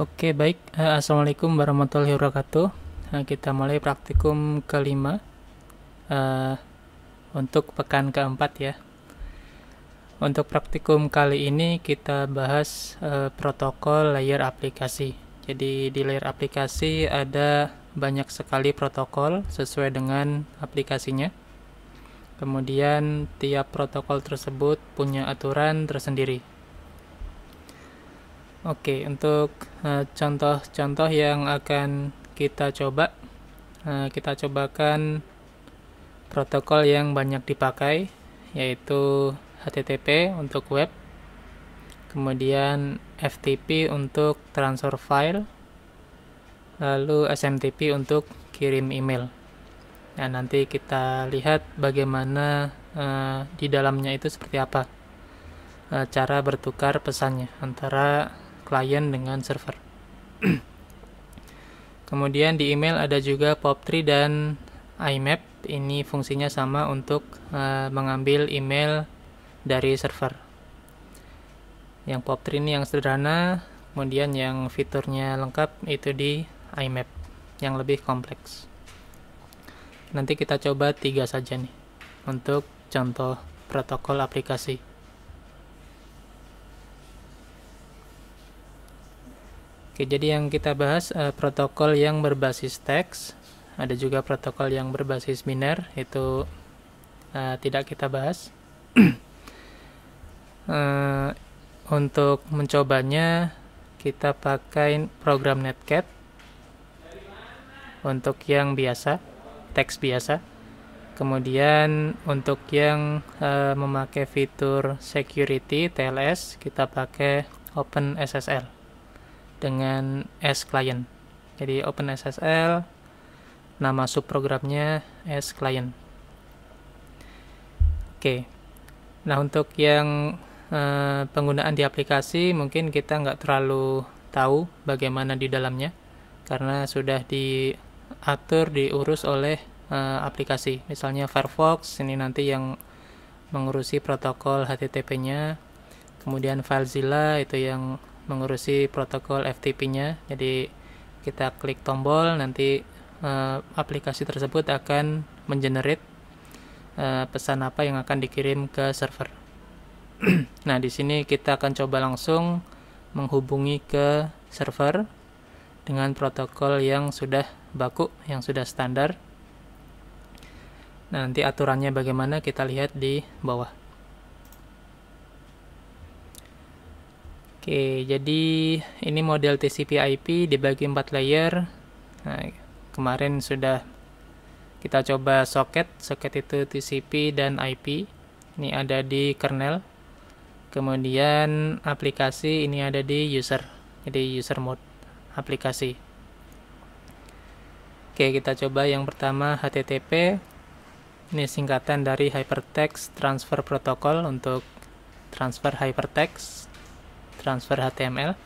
Oke baik, eh, Assalamualaikum warahmatullahi wabarakatuh eh, Kita mulai praktikum kelima uh, Untuk pekan keempat ya Untuk praktikum kali ini kita bahas uh, protokol layer aplikasi Jadi di layer aplikasi ada banyak sekali protokol sesuai dengan aplikasinya Kemudian tiap protokol tersebut punya aturan tersendiri Oke, untuk contoh eh, contoh-contoh yang akan kita coba, uh, kita cobakan protokol yang banyak dipakai, yaitu HTTP untuk web, kemudian FTP untuk transfer file, lalu SMTP untuk kirim email. Nah, nanti kita lihat bagaimana uh, di dalamnya itu seperti apa cara bertukar pesannya antara klien dengan server. Kemudian di email ada juga POP3 dan IMAP. Ini fungsinya sama untuk uh, mengambil email dari server. Yang POP3 ini yang sederhana, kemudian yang fiturnya lengkap itu di IMAP yang lebih kompleks. Nanti kita coba tiga saja nih untuk contoh protokol aplikasi. Oke, jadi yang kita bahas uh, protokol yang berbasis teks, ada juga protokol yang berbasis miner, itu uh, tidak kita bahas. uh, untuk mencobanya kita pakai program netcat untuk yang biasa, teks biasa. Kemudian untuk yang uh, memakai fitur security TLS kita pakai OpenSSL dengan S client. Jadi open SSL nama subprogramnya S client. Oke. Nah, untuk yang eh, penggunaan di aplikasi mungkin kita nggak terlalu tahu bagaimana di dalamnya karena sudah diatur diurus oleh eh, aplikasi. Misalnya Firefox ini nanti yang mengurusi protokol HTTP-nya. Kemudian FileZilla itu yang mengurusi protokol FTP-nya. Jadi kita klik tombol nanti uh, aplikasi tersebut akan mengenerate uh, pesan apa yang akan dikirim ke server. nah, di sini kita akan coba langsung menghubungi ke server dengan protokol yang sudah baku, yang sudah standar. Nah, nanti aturannya bagaimana kita lihat di bawah. Oke, jadi ini model TCP/IP dibagi empat layer. Nah, kemarin sudah kita coba soket, socket itu TCP dan IP. Ini ada di kernel. Kemudian aplikasi ini ada di user. Jadi user mode aplikasi. Oke, kita coba yang pertama HTTP. Ini singkatan dari Hypertext Transfer Protocol untuk transfer hypertext transfer HTML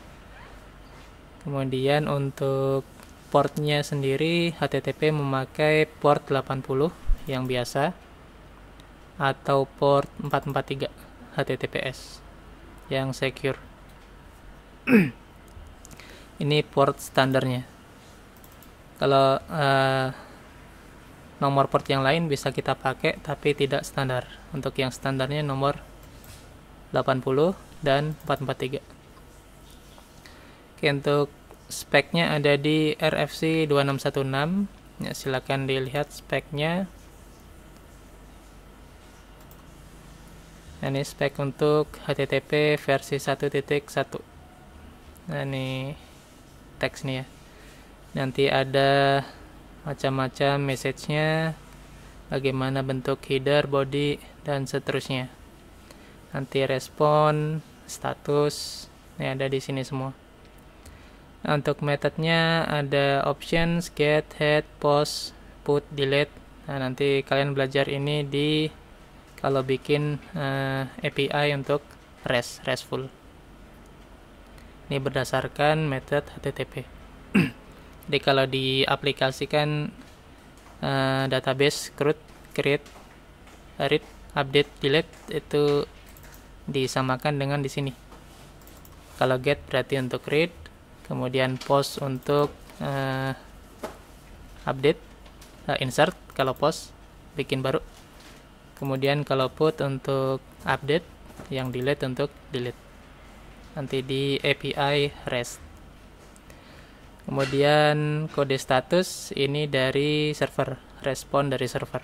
kemudian untuk portnya sendiri HTTP memakai port 80 yang biasa atau port 443 HTTPS yang secure ini port standarnya kalau uh, nomor port yang lain bisa kita pakai tapi tidak standar untuk yang standarnya nomor 80 dan 443 Oke untuk speknya ada di RFC 2616 ya, silakan dilihat speknya nah, ini spek untuk HTTP versi 1.1 nah ini teks nih ya nanti ada macam-macam message-nya bagaimana bentuk header, body, dan seterusnya nanti respon status ini ada di sini semua nah, untuk methodnya ada options get head post put delete nah nanti kalian belajar ini di kalau bikin uh, eh, API untuk REST RESTful ini berdasarkan method HTTP jadi kalau diaplikasikan uh, database create create read update delete itu disamakan dengan di sini. Kalau get berarti untuk read, kemudian post untuk uh, update, uh, insert kalau post bikin baru. Kemudian kalau put untuk update, yang delete untuk delete. Nanti di API REST. Kemudian kode status ini dari server, respon dari server.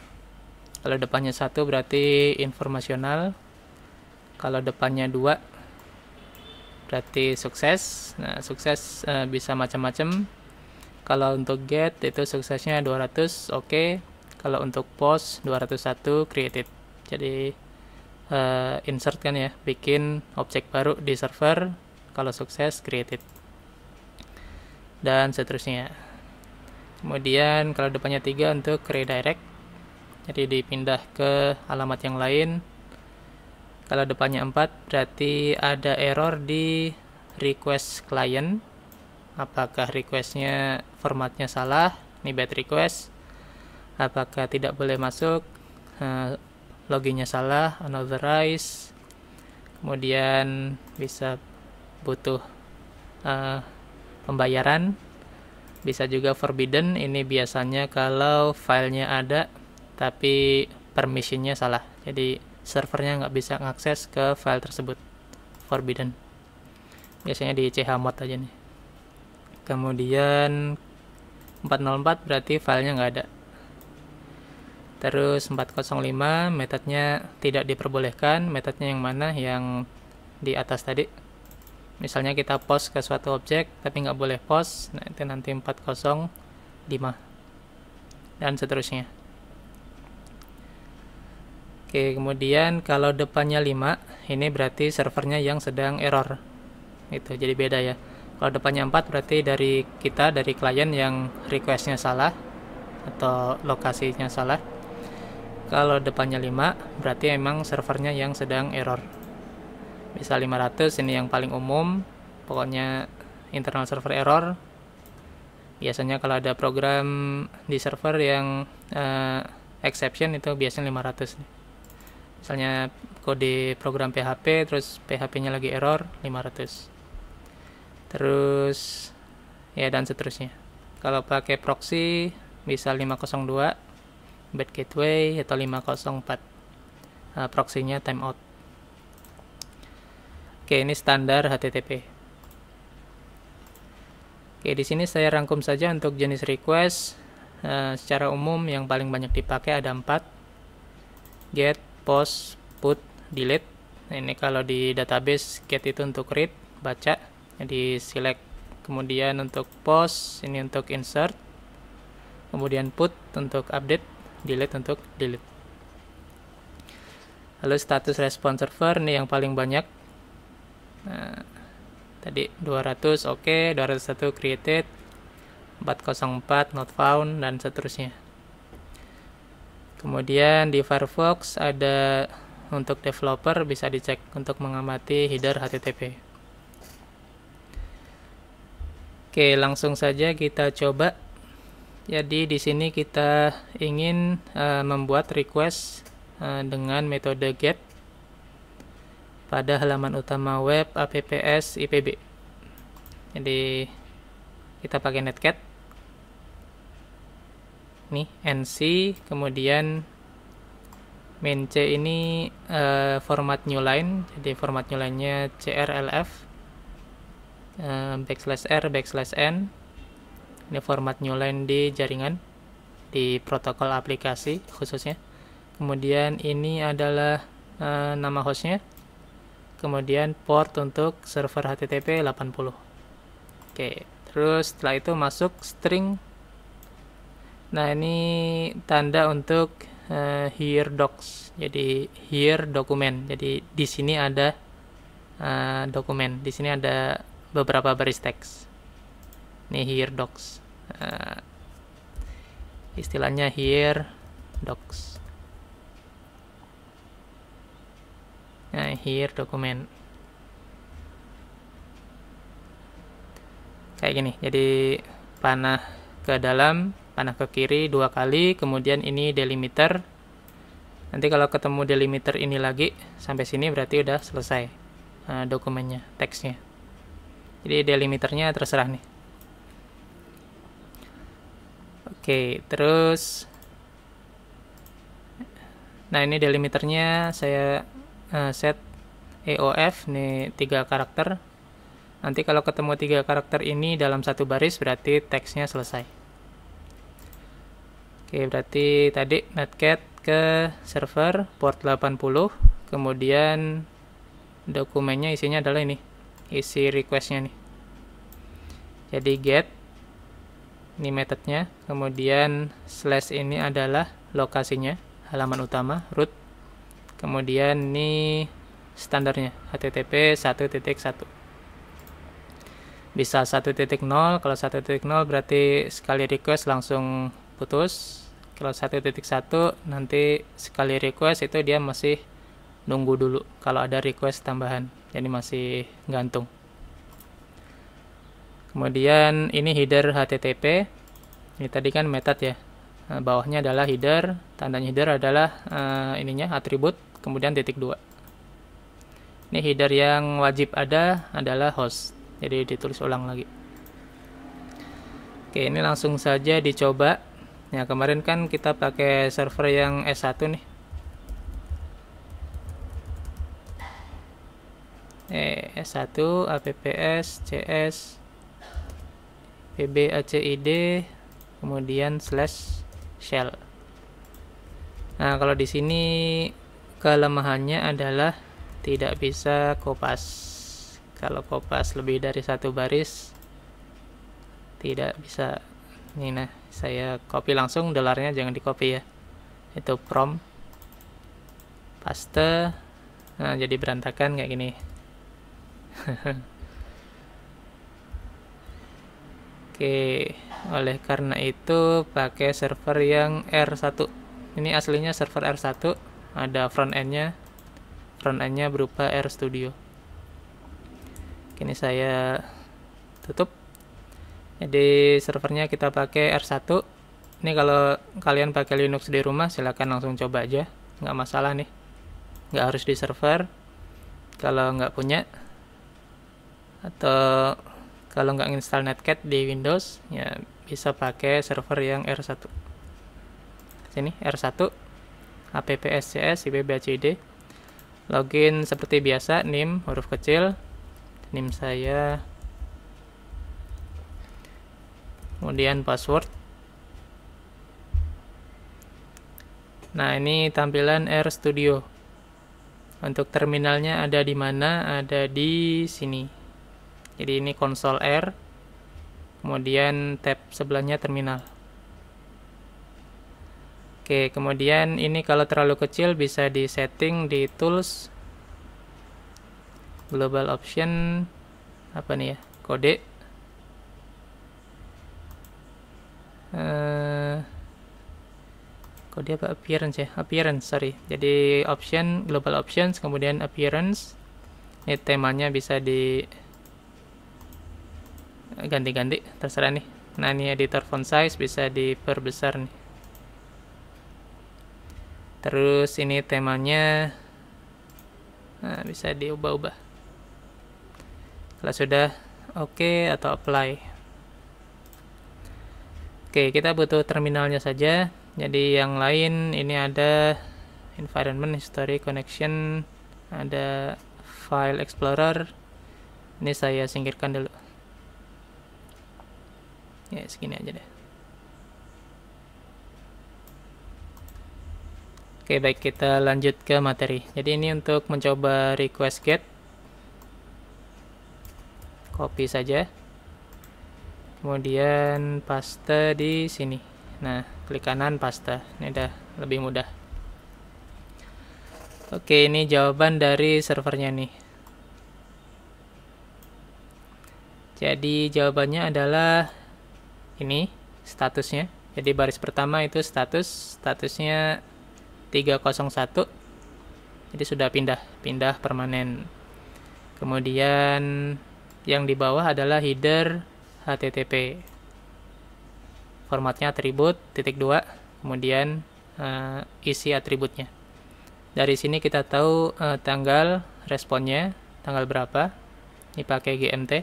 Kalau depannya satu berarti informasional, kalau depannya dua berarti sukses nah sukses uh, bisa macam-macam kalau untuk get itu suksesnya 200 oke okay. kalau untuk post 201 created jadi uh, insert kan ya bikin objek baru di server kalau sukses created dan seterusnya kemudian kalau depannya tiga untuk redirect jadi dipindah ke alamat yang lain kalau depannya 4 berarti ada error di request client. Apakah requestnya formatnya salah? Ini bad request. Apakah tidak boleh masuk? Eh, loginnya salah, unauthorized. Kemudian bisa butuh uh, pembayaran. Bisa juga forbidden. Ini biasanya kalau filenya ada tapi permissionnya salah. Jadi servernya nggak bisa mengakses ke file tersebut forbidden biasanya di chmod aja nih kemudian 404 berarti filenya nggak ada terus 405 metodenya tidak diperbolehkan metodenya yang mana yang di atas tadi misalnya kita post ke suatu objek tapi nggak boleh post nah itu nanti 405 dan seterusnya Oke, kemudian kalau depannya 5, ini berarti servernya yang sedang error. itu jadi beda ya. Kalau depannya 4 berarti dari kita, dari klien yang requestnya salah atau lokasinya salah. Kalau depannya 5, berarti emang servernya yang sedang error. Bisa 500, ini yang paling umum. Pokoknya internal server error, biasanya kalau ada program di server yang uh, exception itu biasanya 500 misalnya kode program PHP terus PHP-nya lagi error 500 terus ya dan seterusnya kalau pakai proxy bisa 502 bad gateway atau 504 uh, nah, proxy-nya timeout oke ini standar HTTP oke di sini saya rangkum saja untuk jenis request uh, secara umum yang paling banyak dipakai ada 4 get post, put, delete. Ini kalau di database get itu untuk read, baca. Jadi select. Kemudian untuk post, ini untuk insert. Kemudian put untuk update, delete untuk delete. Lalu status response server ini yang paling banyak. Nah, tadi 200 oke, okay, 201 created, 404 not found dan seterusnya kemudian di Firefox ada untuk developer bisa dicek untuk mengamati header HTTP oke langsung saja kita coba jadi di sini kita ingin uh, membuat request uh, dengan metode get pada halaman utama web apps IPB jadi kita pakai netcat nih NC kemudian main C ini uh, format new line jadi format new line-nya CRLF uh, eh, backslash R backslash N ini format new line di jaringan di protokol aplikasi khususnya kemudian ini adalah uh, nama hostnya kemudian port untuk server HTTP 80 oke terus setelah itu masuk string Nah, ini tanda untuk uh, here docs. Jadi here dokumen. Jadi di sini ada uh, dokumen. Di sini ada beberapa baris teks. Ini here docs. Uh, istilahnya here docs. Nah, here dokumen. Kayak gini. Jadi panah ke dalam panah ke kiri dua kali kemudian ini delimiter nanti kalau ketemu delimiter ini lagi sampai sini berarti udah selesai uh, dokumennya teksnya jadi delimiternya terserah nih oke terus nah ini delimiternya saya uh, set EOF nih tiga karakter nanti kalau ketemu tiga karakter ini dalam satu baris berarti teksnya selesai Oke, berarti tadi netcat ke server port 80, kemudian dokumennya isinya adalah ini, isi requestnya nih. Jadi get, ini methodnya kemudian slash ini adalah lokasinya, halaman utama, root, kemudian ini standarnya, http 1.1 bisa 1.0 kalau 1.0 berarti sekali request langsung putus kalau satu titik satu, nanti sekali request itu dia masih nunggu dulu kalau ada request tambahan jadi masih gantung kemudian ini header HTTP ini tadi kan method ya eh, bawahnya adalah header tandanya header adalah uh, ininya atribut kemudian titik dua ini header yang wajib ada adalah host jadi ditulis ulang lagi oke ini langsung saja dicoba Ya kemarin kan kita pakai server yang S1 nih eh, S1 APPS CS PBACID kemudian slash shell nah kalau di sini kelemahannya adalah tidak bisa kopas kalau kopas lebih dari satu baris tidak bisa ini nah saya copy langsung dolarnya jangan di copy ya itu prom paste nah jadi berantakan kayak gini oke oleh karena itu pakai server yang R1 ini aslinya server R1 ada front endnya front endnya berupa R studio. kini saya tutup jadi servernya kita pakai R1 ini kalau kalian pakai Linux di rumah silahkan langsung coba aja nggak masalah nih nggak harus di server kalau nggak punya atau kalau nggak install netcat di Windows ya bisa pakai server yang R1 sini R1 appscs ibbcd, login seperti biasa nim huruf kecil nim saya kemudian password nah ini tampilan R Studio untuk terminalnya ada di mana ada di sini jadi ini konsol R kemudian tab sebelahnya terminal Oke, kemudian ini kalau terlalu kecil bisa di setting di tools global option apa nih ya? kode Eh, kode dia apa appearance ya appearance sorry jadi option global options kemudian appearance ini temanya bisa di ganti-ganti terserah nih nah ini editor font size bisa diperbesar nih terus ini temanya nah, bisa diubah-ubah kalau sudah oke okay atau apply Oke, kita butuh terminalnya saja. Jadi yang lain ini ada environment history connection, ada file explorer. Ini saya singkirkan dulu. Ya, segini aja deh. Oke, baik kita lanjut ke materi. Jadi ini untuk mencoba request get. Copy saja kemudian paste di sini nah klik kanan paste ini udah lebih mudah oke ini jawaban dari servernya nih jadi jawabannya adalah ini statusnya jadi baris pertama itu status statusnya 301 jadi sudah pindah pindah permanen kemudian yang di bawah adalah header http formatnya atribut titik dua kemudian uh, isi atributnya dari sini kita tahu uh, tanggal responnya tanggal berapa ini pakai GMT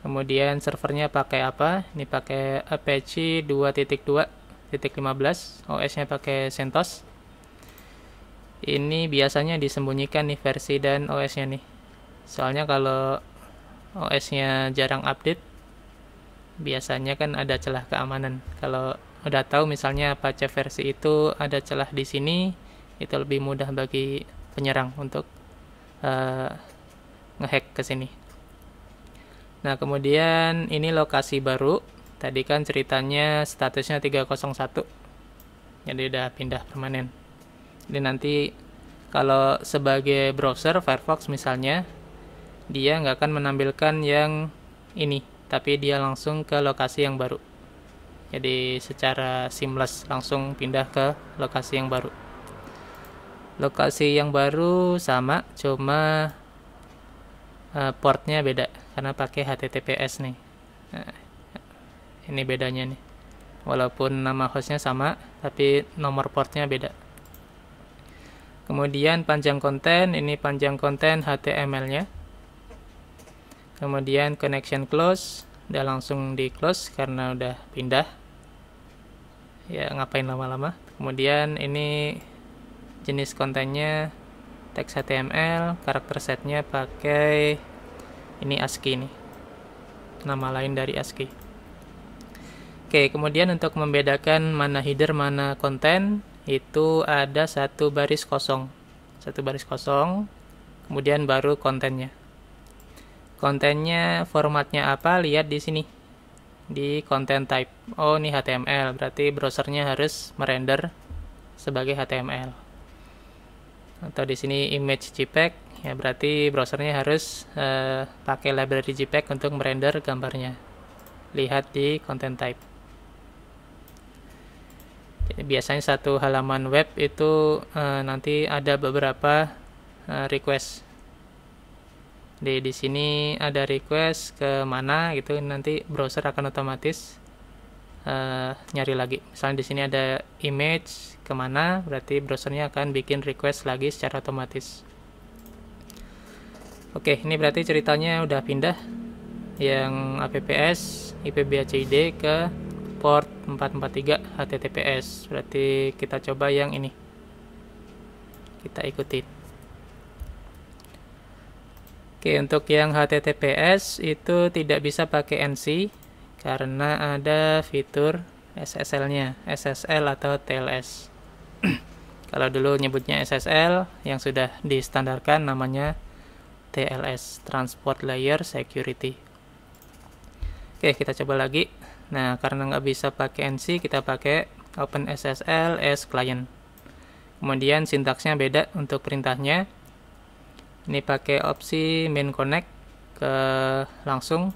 kemudian servernya pakai apa ini pakai Apache 2.2.15 OS-nya pakai CentOS ini biasanya disembunyikan nih versi dan OS-nya nih soalnya kalau OS-nya jarang update biasanya kan ada celah keamanan kalau udah tahu misalnya c versi itu ada celah di sini itu lebih mudah bagi penyerang untuk uh, ngehack ke sini nah kemudian ini lokasi baru tadi kan ceritanya statusnya 301 jadi udah pindah permanen jadi nanti kalau sebagai browser Firefox misalnya dia nggak akan menampilkan yang ini tapi dia langsung ke lokasi yang baru jadi secara seamless langsung pindah ke lokasi yang baru lokasi yang baru sama cuma eh, portnya beda karena pakai HTTPS nih nah, ini bedanya nih walaupun nama hostnya sama tapi nomor portnya beda kemudian panjang konten ini panjang konten HTML nya kemudian connection close udah langsung di close karena udah pindah ya ngapain lama-lama kemudian ini jenis kontennya teks HTML karakter setnya pakai ini ASCII ini. nama lain dari ASCII oke kemudian untuk membedakan mana header mana konten itu ada satu baris kosong satu baris kosong kemudian baru kontennya kontennya formatnya apa lihat di sini di content type oh ini HTML berarti browsernya harus merender sebagai HTML atau di sini image JPEG ya berarti browsernya harus eh, pakai library JPEG untuk merender gambarnya lihat di content type jadi biasanya satu halaman web itu eh, nanti ada beberapa eh, request di di sini ada request ke mana gitu nanti browser akan otomatis uh, nyari lagi misalnya di sini ada image kemana berarti browsernya akan bikin request lagi secara otomatis oke ini berarti ceritanya udah pindah yang apps ipbacid ke port 443 https berarti kita coba yang ini kita ikutin Oke, untuk yang HTTPS itu tidak bisa pakai NC karena ada fitur SSL-nya, SSL atau TLS. Kalau dulu nyebutnya SSL yang sudah distandarkan namanya TLS, Transport Layer Security. Oke, kita coba lagi. Nah, karena nggak bisa pakai NC, kita pakai OpenSSL as client. Kemudian sintaksnya beda untuk perintahnya ini pakai opsi main connect ke langsung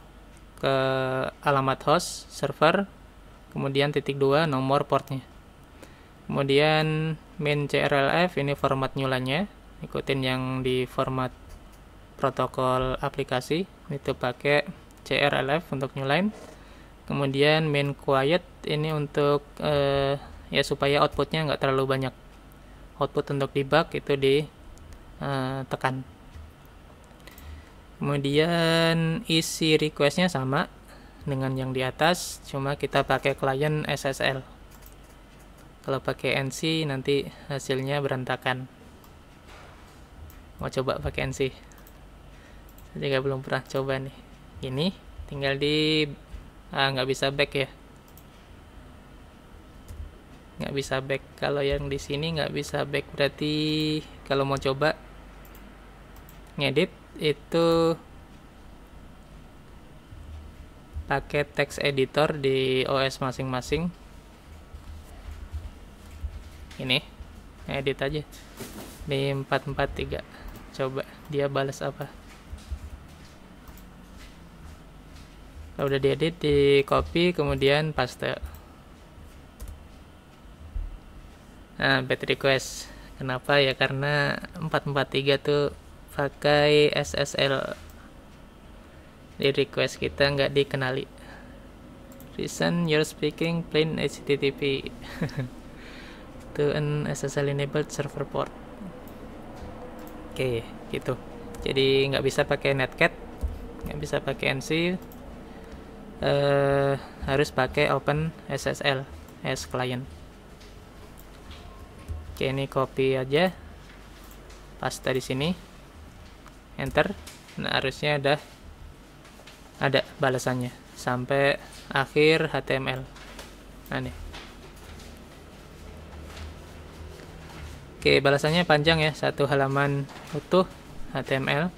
ke alamat host server kemudian titik dua nomor portnya kemudian main crlf ini format nyulanya ikutin yang di format protokol aplikasi itu pakai crlf untuk nyulain kemudian main quiet ini untuk eh, ya supaya outputnya nggak terlalu banyak output untuk debug itu di eh, tekan kemudian isi requestnya sama dengan yang di atas cuma kita pakai klien SSL kalau pakai NC nanti hasilnya berantakan mau coba pakai NC saya juga belum pernah coba nih ini tinggal di ah nggak bisa back ya nggak bisa back kalau yang di sini nggak bisa back berarti kalau mau coba ngedit itu pakai text editor di OS masing-masing ini edit aja di 443 coba dia balas apa kalau udah diedit di copy kemudian paste nah bad request kenapa ya karena 443 tuh pakai SSL di request kita nggak dikenali reason you're speaking plain HTTP to an SSL enabled server port oke okay, gitu jadi nggak bisa pakai netcat nggak bisa pakai NC uh, eh, harus pakai open SSL as client oke ini copy aja pasta di sini enter nah harusnya udah ada balasannya sampai akhir HTML nah nih oke balasannya panjang ya satu halaman utuh HTML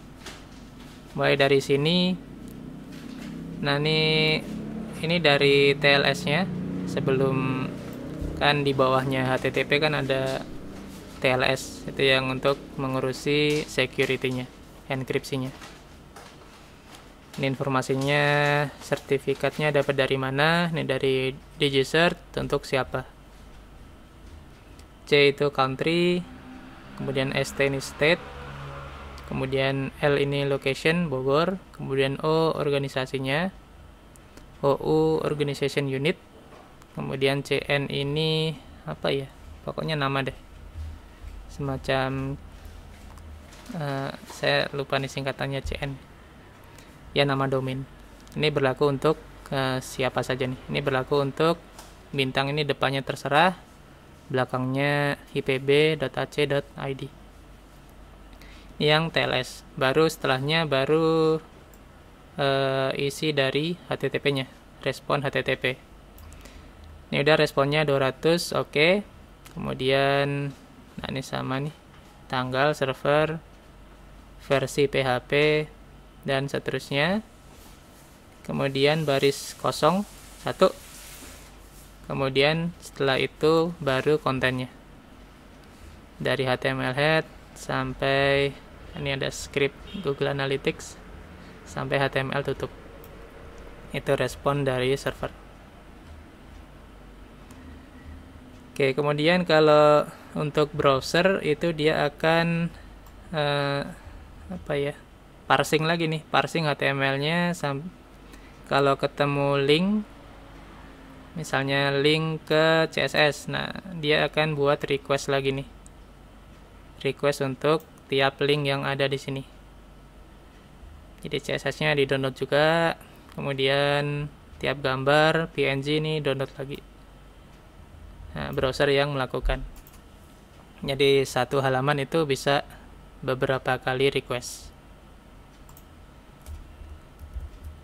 mulai dari sini nah ini ini dari TLS nya sebelum kan di bawahnya HTTP kan ada TLS itu yang untuk mengurusi security-nya enkripsinya ini informasinya sertifikatnya dapat dari mana ini dari DigiCert untuk siapa C itu country kemudian ST ini state kemudian L ini location Bogor kemudian O organisasinya OU organization unit kemudian CN ini apa ya pokoknya nama deh semacam Eh, saya lupa nih singkatannya CN ya nama domain ini berlaku untuk uh, siapa saja nih ini berlaku untuk bintang ini depannya terserah belakangnya ipb.ac.id id yang TLS baru setelahnya baru uh, isi dari HTTP nya respon HTTP ini udah responnya 200 oke okay. kemudian nah ini sama nih tanggal server versi PHP dan seterusnya kemudian baris kosong satu kemudian setelah itu baru kontennya dari HTML head sampai ini ada script Google Analytics sampai HTML tutup itu respon dari server oke kemudian kalau untuk browser itu dia akan eh, apa ya parsing lagi nih parsing HTML-nya kalau ketemu link misalnya link ke CSS nah dia akan buat request lagi nih request untuk tiap link yang ada di sini jadi CSS-nya di download juga kemudian tiap gambar PNG ini download lagi nah, browser yang melakukan jadi satu halaman itu bisa beberapa kali request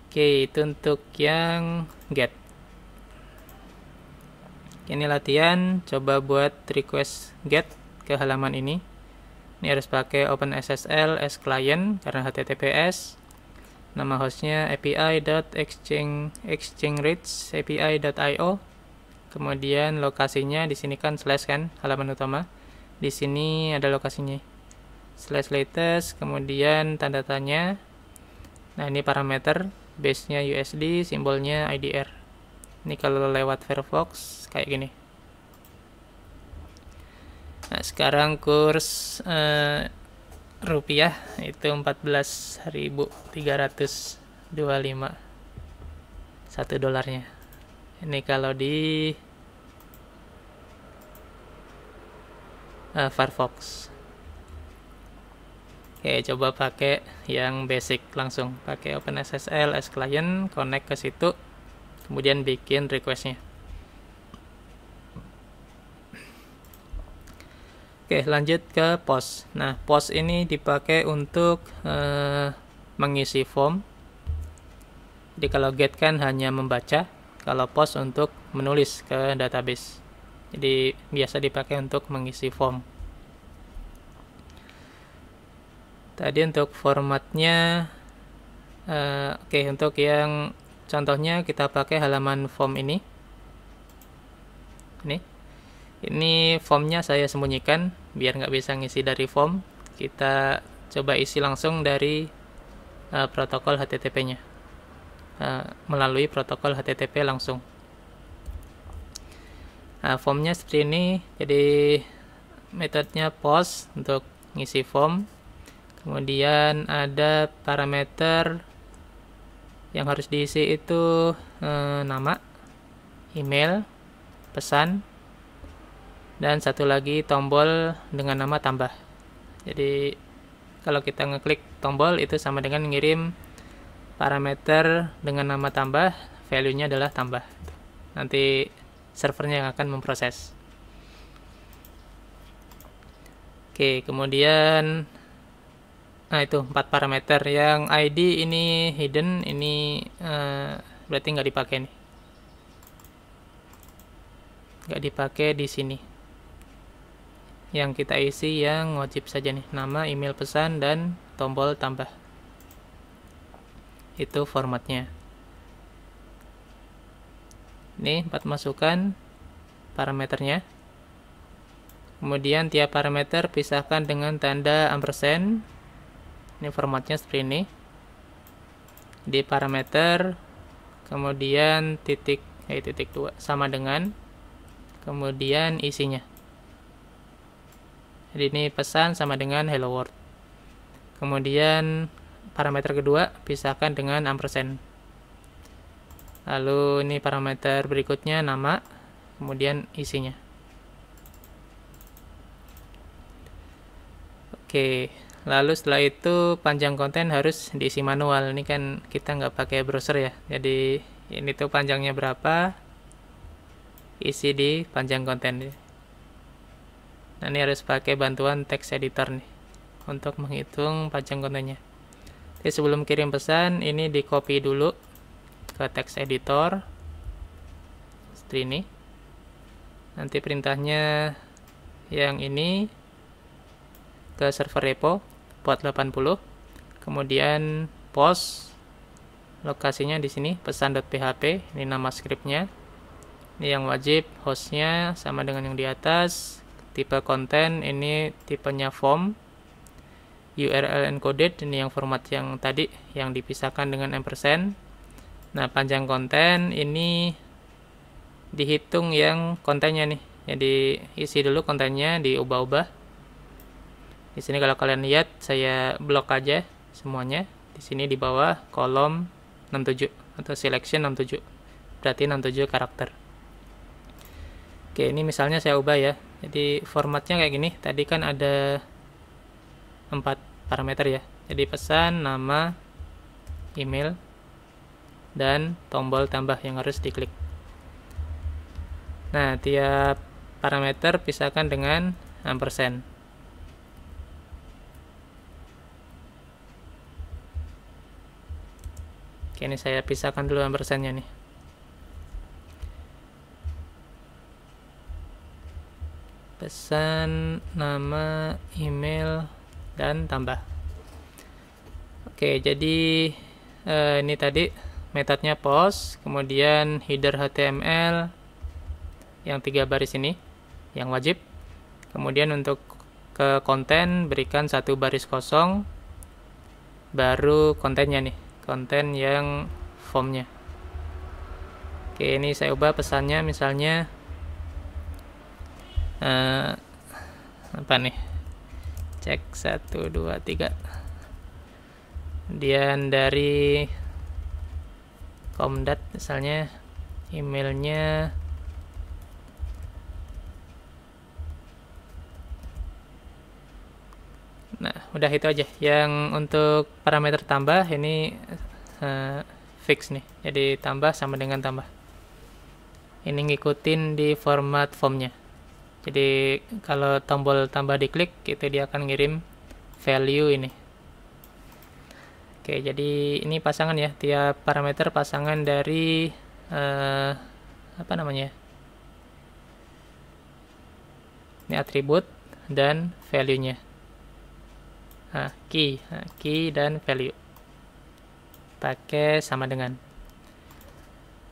oke itu untuk yang get ini latihan coba buat request get ke halaman ini ini harus pakai open SSL, as client karena HTTPS nama hostnya api.exchange.exchange.api.io kemudian lokasinya di sini kan slash kan halaman utama di sini ada lokasinya slash latest kemudian tanda tanya nah ini parameter base nya USD simbolnya IDR ini kalau lewat Firefox kayak gini nah sekarang kurs eh, rupiah itu 14.325 satu dolarnya ini kalau di uh, Firefox Oke, coba pakai yang basic langsung. Pakai OpenSSL as client, connect ke situ, kemudian bikin requestnya. Oke, lanjut ke POS. Nah, POS ini dipakai untuk eh, mengisi form. Jadi kalau get kan hanya membaca, kalau POS untuk menulis ke database. Jadi biasa dipakai untuk mengisi form. tadi untuk formatnya uh, oke okay, untuk yang contohnya kita pakai halaman form ini ini ini formnya saya sembunyikan biar nggak bisa ngisi dari form kita coba isi langsung dari uh, protokol HTTP-nya uh, eh, melalui protokol HTTP langsung nah, formnya seperti ini jadi metodenya post untuk ngisi form kemudian ada parameter yang harus diisi itu e, nama email pesan dan satu lagi tombol dengan nama tambah jadi kalau kita ngeklik tombol itu sama dengan ngirim parameter dengan nama tambah value-nya adalah tambah nanti servernya yang akan memproses oke kemudian Nah itu empat parameter yang ID ini hidden ini uh, berarti nggak dipakai nih. Nggak dipakai di sini. Yang kita isi yang wajib saja nih nama, email pesan dan tombol tambah. Itu formatnya. Ini empat masukan parameternya. Kemudian tiap parameter pisahkan dengan tanda ampersand ini formatnya seperti ini di parameter kemudian titik eh titik dua sama dengan kemudian isinya jadi ini pesan sama dengan hello world kemudian parameter kedua pisahkan dengan ampersand lalu ini parameter berikutnya nama kemudian isinya oke lalu setelah itu panjang konten harus diisi manual ini kan kita nggak pakai browser ya jadi ini tuh panjangnya berapa isi di panjang konten nah ini harus pakai bantuan text editor nih untuk menghitung panjang kontennya jadi sebelum kirim pesan ini di copy dulu ke text editor seperti ini nanti perintahnya yang ini ke server repo buat 80 kemudian post lokasinya di sini pesan.php ini nama scriptnya ini yang wajib hostnya sama dengan yang di atas tipe konten ini tipenya form URL encoded ini yang format yang tadi yang dipisahkan dengan ampersand nah panjang konten ini dihitung yang kontennya nih jadi isi dulu kontennya diubah-ubah di sini kalau kalian lihat saya blok aja semuanya. Di sini di bawah kolom 67 atau selection 67. Berarti 67 karakter. Oke, ini misalnya saya ubah ya. Jadi formatnya kayak gini. Tadi kan ada empat parameter ya. Jadi pesan, nama, email, dan tombol tambah yang harus diklik. Nah, tiap parameter pisahkan dengan ampersand. Oke, ini saya pisahkan dulu ampersandnya nih. Pesan, nama, email, dan tambah. Oke, jadi eh, ini tadi metodenya post, kemudian header HTML yang tiga baris ini, yang wajib. Kemudian untuk ke konten berikan satu baris kosong, baru kontennya nih konten yang formnya oke ini saya ubah pesannya misalnya uh, apa nih cek 1 2 3 kemudian dari komdat misalnya emailnya nah udah itu aja yang untuk parameter tambah ini uh, fix nih jadi tambah sama dengan tambah ini ngikutin di format formnya jadi kalau tombol tambah diklik itu dia akan ngirim value ini oke jadi ini pasangan ya tiap parameter pasangan dari uh, apa namanya ini atribut dan value nya nah, key nah, key dan value pakai sama dengan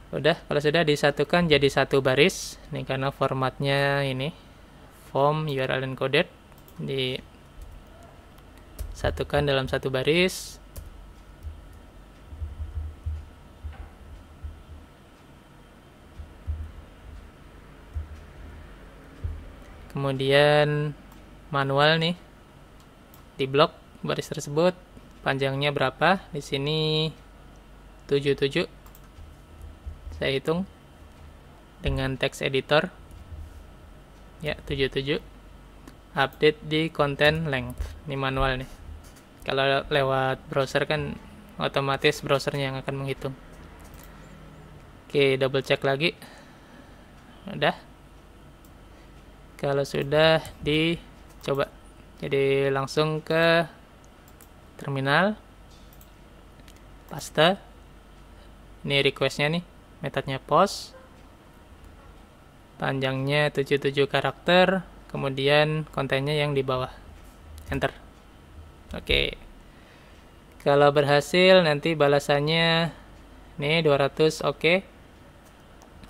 udah kalau sudah disatukan jadi satu baris ini karena formatnya ini form URL encoded disatukan dalam satu baris kemudian manual nih di blok baris tersebut panjangnya berapa di sini 77 saya hitung dengan text editor ya 77 update di content length ini manual nih kalau lewat browser kan otomatis browsernya yang akan menghitung oke double check lagi udah kalau sudah dicoba jadi langsung ke terminal paste ini requestnya nih metodenya post panjangnya 77 karakter kemudian kontennya yang di bawah enter oke okay. kalau berhasil nanti balasannya nih 200 oke okay.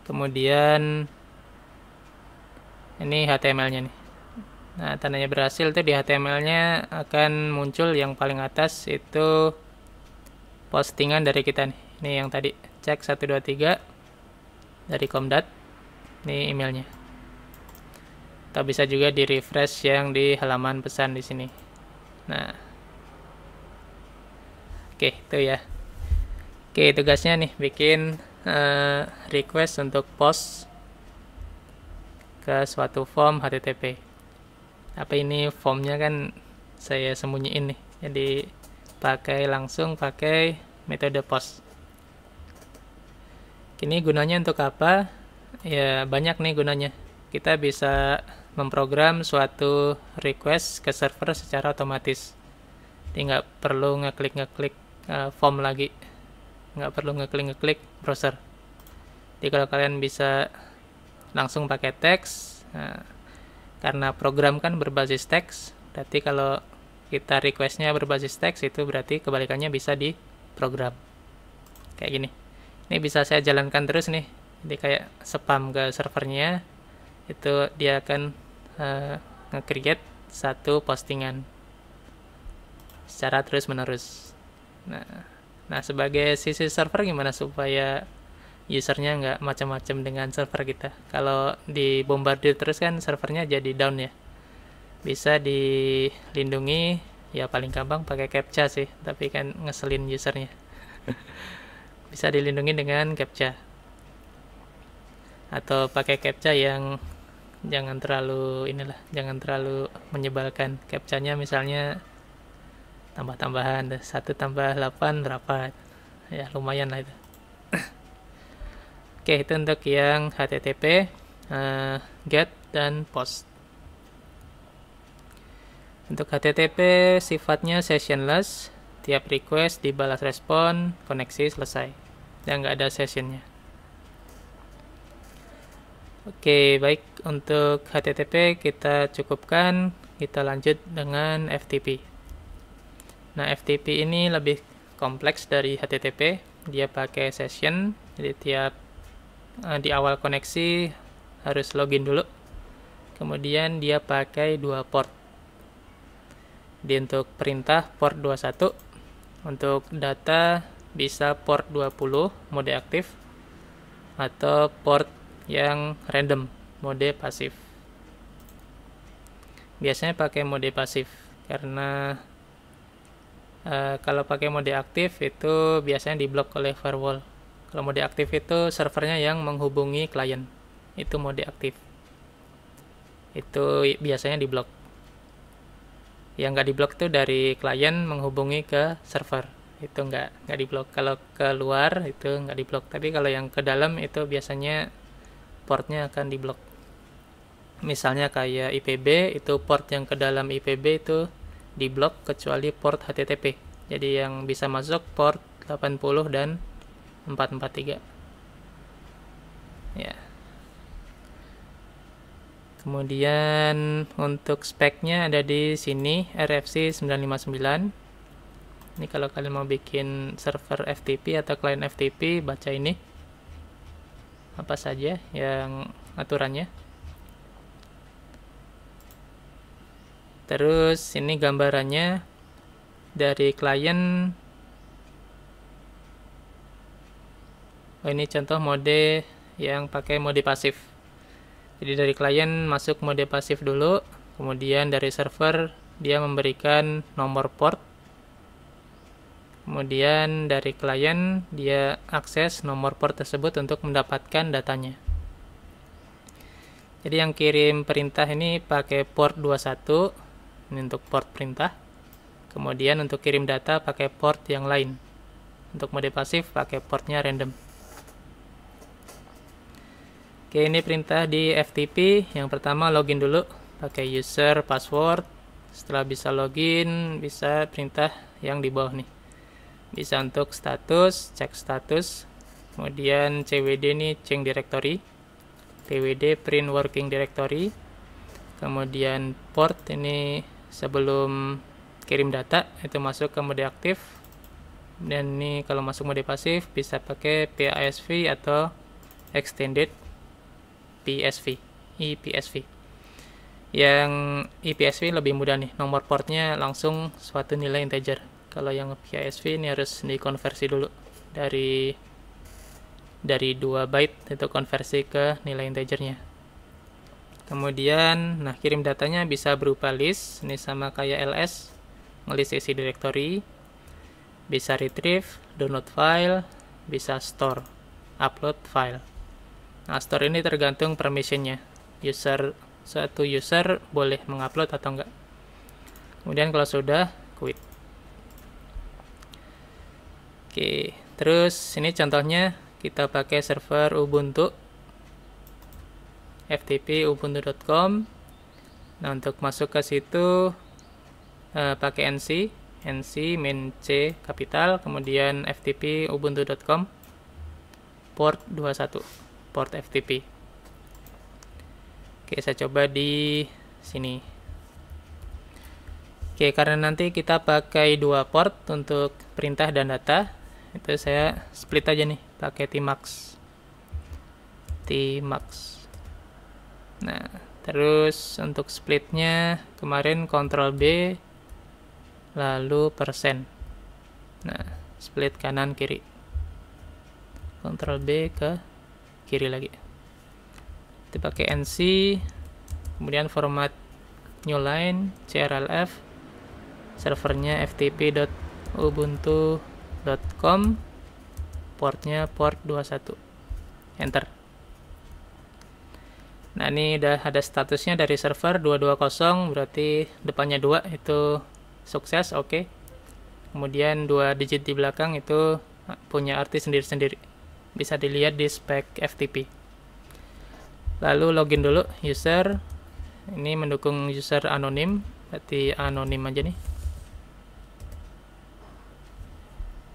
kemudian ini HTML nya nih Nah, tandanya berhasil itu di HTML-nya akan muncul yang paling atas itu postingan dari kita nih. Ini yang tadi cek 123 dari Comdat. Ini emailnya. Tapi bisa juga di refresh yang di halaman pesan di sini. Nah. Oke, itu ya. Oke, tugasnya nih bikin uh, request untuk post ke suatu form HTTP apa ini formnya kan saya sembunyiin nih jadi pakai langsung pakai metode post kini gunanya untuk apa ya banyak nih gunanya kita bisa memprogram suatu request ke server secara otomatis jadi perlu ngeklik ngeklik uh, form lagi nggak perlu ngeklik ngeklik browser jadi kalau kalian bisa langsung pakai teks nah, karena program kan berbasis teks berarti kalau kita requestnya berbasis teks itu berarti kebalikannya bisa di program kayak gini ini bisa saya jalankan terus nih jadi kayak spam ke servernya itu dia akan uh, nge-create satu postingan secara terus menerus nah nah sebagai sisi server gimana supaya usernya nggak macam-macam dengan server kita. Kalau dibombardir terus kan servernya jadi down ya. Bisa dilindungi ya paling gampang pakai captcha sih, tapi kan ngeselin usernya. Bisa dilindungi dengan captcha. Atau pakai captcha yang jangan terlalu inilah, jangan terlalu menyebalkan. Captchanya misalnya tambah-tambahan, satu tambah 8 berapa? Ya lumayan lah itu Oke, itu untuk yang HTTP, uh, eh, GET, dan POST. Untuk HTTP, sifatnya sessionless. Tiap request dibalas respon, koneksi selesai. Dan nggak ada sessionnya. Oke, baik. Untuk HTTP kita cukupkan. Kita lanjut dengan FTP. Nah, FTP ini lebih kompleks dari HTTP. Dia pakai session, jadi tiap Eh, di awal koneksi harus login dulu kemudian dia pakai dua port di untuk perintah port 21 untuk data bisa port 20 mode aktif atau port yang random mode pasif biasanya pakai mode pasif karena e, kalau pakai mode aktif itu biasanya diblok oleh firewall kalau mode aktif itu servernya yang menghubungi klien. Itu mode aktif. Itu biasanya di blok. Yang nggak di blok itu dari klien menghubungi ke server. Itu nggak nggak di blok. Kalau keluar itu nggak di blok. Tapi kalau yang ke dalam itu biasanya portnya akan di blok. Misalnya kayak IPB itu port yang ke dalam IPB itu di blok kecuali port HTTP. Jadi yang bisa masuk port 80 dan 443 ya kemudian untuk speknya ada di sini RFC 959 ini kalau kalian mau bikin server FTP atau klien FTP baca ini apa saja yang aturannya terus ini gambarannya dari klien oh ini contoh mode yang pakai mode pasif jadi dari klien masuk mode pasif dulu kemudian dari server dia memberikan nomor port kemudian dari klien dia akses nomor port tersebut untuk mendapatkan datanya jadi yang kirim perintah ini pakai port 21 ini untuk port perintah kemudian untuk kirim data pakai port yang lain untuk mode pasif pakai portnya random Oke, ini perintah di FTP. Yang pertama login dulu pakai user, password. Setelah bisa login, bisa perintah yang di bawah nih. Bisa untuk status, cek status. Kemudian CWD ini change directory. pwd print working directory. Kemudian port ini sebelum kirim data itu masuk ke mode aktif. Dan ini kalau masuk mode pasif bisa pakai PASV atau extended PSV IPSV yang IPSV lebih mudah nih nomor portnya langsung suatu nilai integer kalau yang PISV ini harus dikonversi dulu dari dari 2 byte itu konversi ke nilai integernya kemudian nah kirim datanya bisa berupa list ini sama kayak ls ngelis isi directory bisa retrieve download file bisa store upload file Nah, store ini tergantung permissionnya. User satu user boleh mengupload atau enggak. Kemudian kalau sudah quit. Oke, terus ini contohnya kita pakai server Ubuntu ftp ubuntu.com. Nah, untuk masuk ke situ eh, pakai nc nc min c capital kemudian ftp ubuntu.com port 21 port FTP. Oke, saya coba di sini. Oke, karena nanti kita pakai dua port untuk perintah dan data, itu saya split aja nih, pakai tmax. tmax. Nah, terus untuk splitnya kemarin Ctrl B lalu persen. Nah, split kanan kiri. Ctrl B ke kiri lagi kita pakai NC kemudian format new line CRLF servernya ftp.ubuntu.com portnya port 21 enter nah ini udah ada statusnya dari server 220 berarti depannya 2 itu sukses oke okay. kemudian dua digit di belakang itu punya arti sendiri-sendiri bisa dilihat di spek FTP lalu login dulu user ini mendukung user anonim berarti anonim aja nih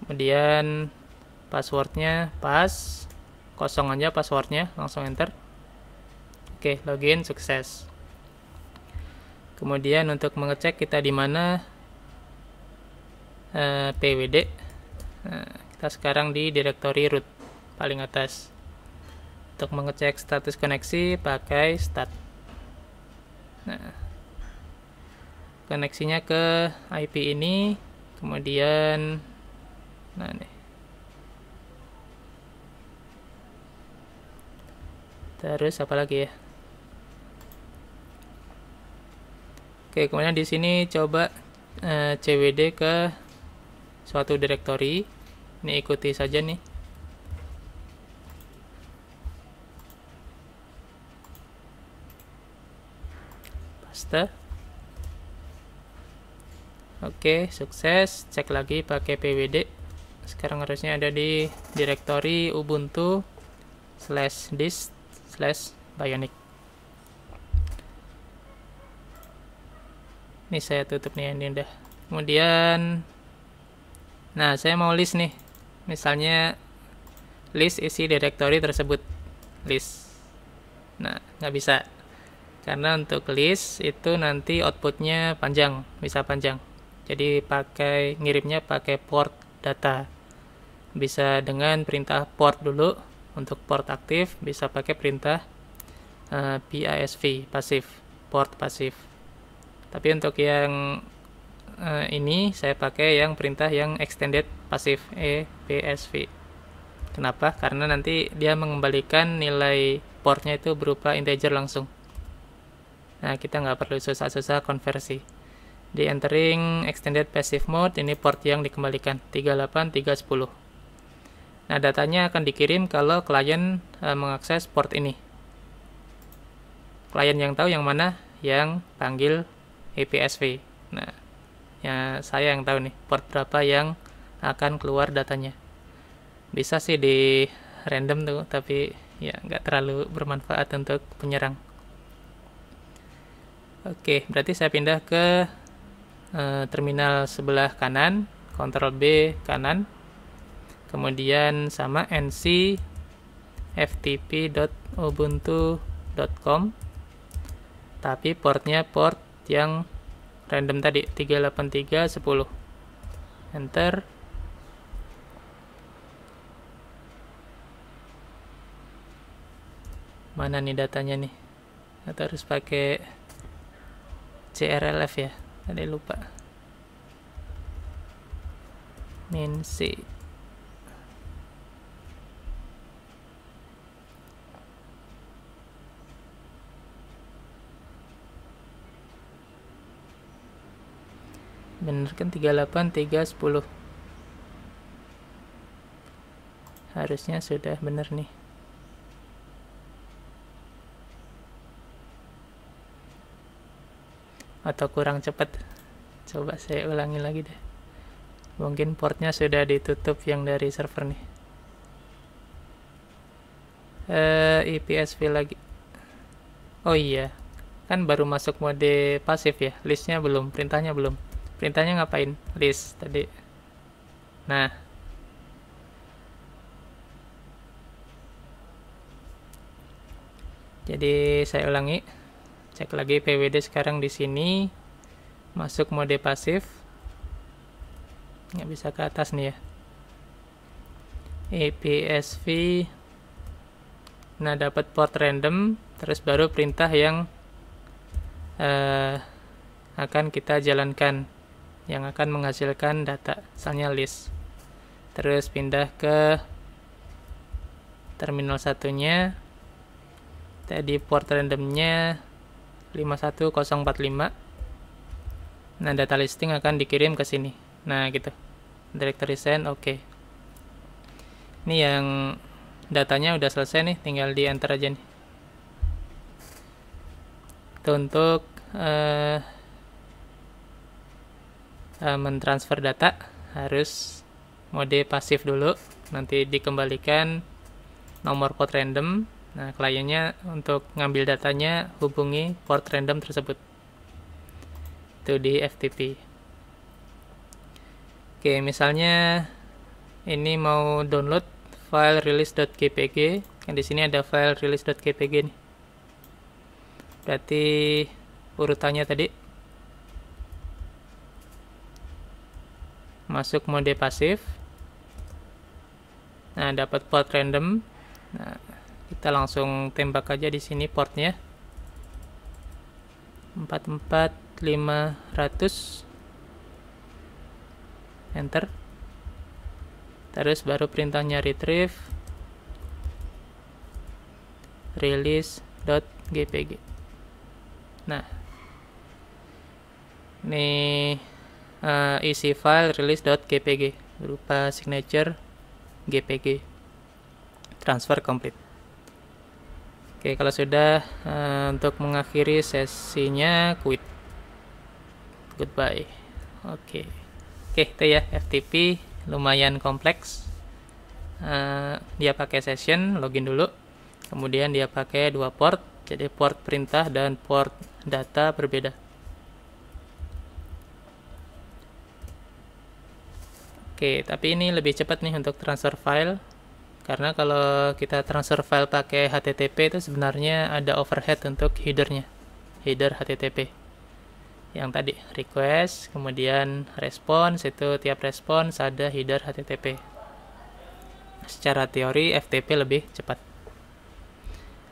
kemudian passwordnya pas kosong aja passwordnya langsung enter oke login sukses kemudian untuk mengecek kita di mana eh, pwd nah, eh, kita sekarang di directory root paling atas. Untuk mengecek status koneksi pakai stat. Nah, koneksinya ke IP ini, kemudian nah nih. Terus apa lagi ya? Oke, kemudian di sini coba eh, CWD ke suatu direktori. Ini ikuti saja nih. master oke sukses cek lagi pakai pwd sekarang harusnya ada di directory ubuntu slash disk slash bionic ini saya tutup nih ini udah kemudian nah saya mau list nih misalnya list isi directory tersebut list nah nggak bisa karena untuk list itu nanti outputnya panjang bisa panjang jadi pakai ngirimnya pakai port data bisa dengan perintah port dulu untuk port aktif bisa pakai perintah uh, eh, PISV pasif port pasif tapi untuk yang uh, ini saya pakai yang perintah yang extended pasif EPSV kenapa karena nanti dia mengembalikan nilai portnya itu berupa integer langsung Nah, kita nggak perlu susah-susah konversi. Di entering extended passive mode, ini port yang dikembalikan, 38310. Nah, datanya akan dikirim kalau klien e, mengakses port ini. Klien yang tahu yang mana? Yang panggil APSV. Nah, ya saya yang tahu nih, port berapa yang akan keluar datanya. Bisa sih di random tuh, tapi ya nggak terlalu bermanfaat untuk penyerang. Oke, berarti saya pindah ke eh, terminal sebelah kanan, Ctrl B kanan. Kemudian sama nc ftp.ubuntu.com tapi portnya port yang random tadi 38310 enter mana nih datanya nih atau harus pakai CRLF ya ada lupa min C bener kan 38 3 10 harusnya sudah bener nih atau kurang cepat coba saya ulangi lagi deh mungkin portnya sudah ditutup yang dari server nih uh, eh, IPSV lagi oh iya kan baru masuk mode pasif ya listnya belum perintahnya belum perintahnya ngapain list tadi nah jadi saya ulangi cek lagi PWD sekarang di sini masuk mode pasif nggak bisa ke atas nih ya APSV nah dapat port random terus baru perintah yang uh, akan kita jalankan yang akan menghasilkan data misalnya list terus pindah ke terminal satunya tadi port randomnya 51045 nah data listing akan dikirim ke sini nah gitu directory send oke okay. ini yang datanya udah selesai nih tinggal di enter aja nih itu untuk uh, uh, mentransfer data harus mode pasif dulu nanti dikembalikan nomor code random Nah, kliennya untuk ngambil datanya hubungi port random tersebut. Itu di FTP. Oke, misalnya ini mau download file release.kpg. Yang di sini ada file release.kpg nih. Berarti urutannya tadi masuk mode pasif. Nah, dapat port random. Nah, kita langsung tembak aja di sini portnya 44500 enter terus baru perintahnya retrieve release.gpg nah ini uh, isi file release release.gpg berupa signature gpg transfer complete Oke, kalau sudah uh, untuk mengakhiri sesinya quit. Goodbye. Oke. Oke, itu ya FTP lumayan kompleks. Uh, dia pakai session, login dulu. Kemudian dia pakai dua port, jadi port perintah dan port data berbeda. Oke, tapi ini lebih cepat nih untuk transfer file karena kalau kita transfer file pakai HTTP itu sebenarnya ada overhead untuk headernya header HTTP yang tadi request kemudian response itu tiap response ada header HTTP secara teori FTP lebih cepat